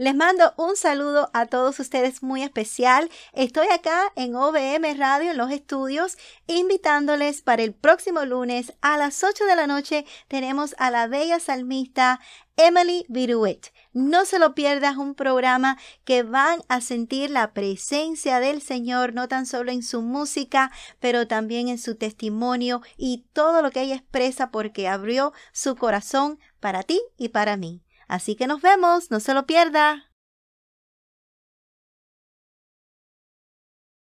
Les mando un saludo a todos ustedes muy especial. Estoy acá en OBM Radio en los estudios invitándoles para el próximo lunes a las 8 de la noche tenemos a la bella salmista Emily Viruet. No se lo pierdas, un programa que van a sentir la presencia del Señor, no tan solo en su música, pero también en su testimonio y todo lo que ella expresa porque abrió su corazón para ti y para mí. Así que nos vemos, no se lo pierda.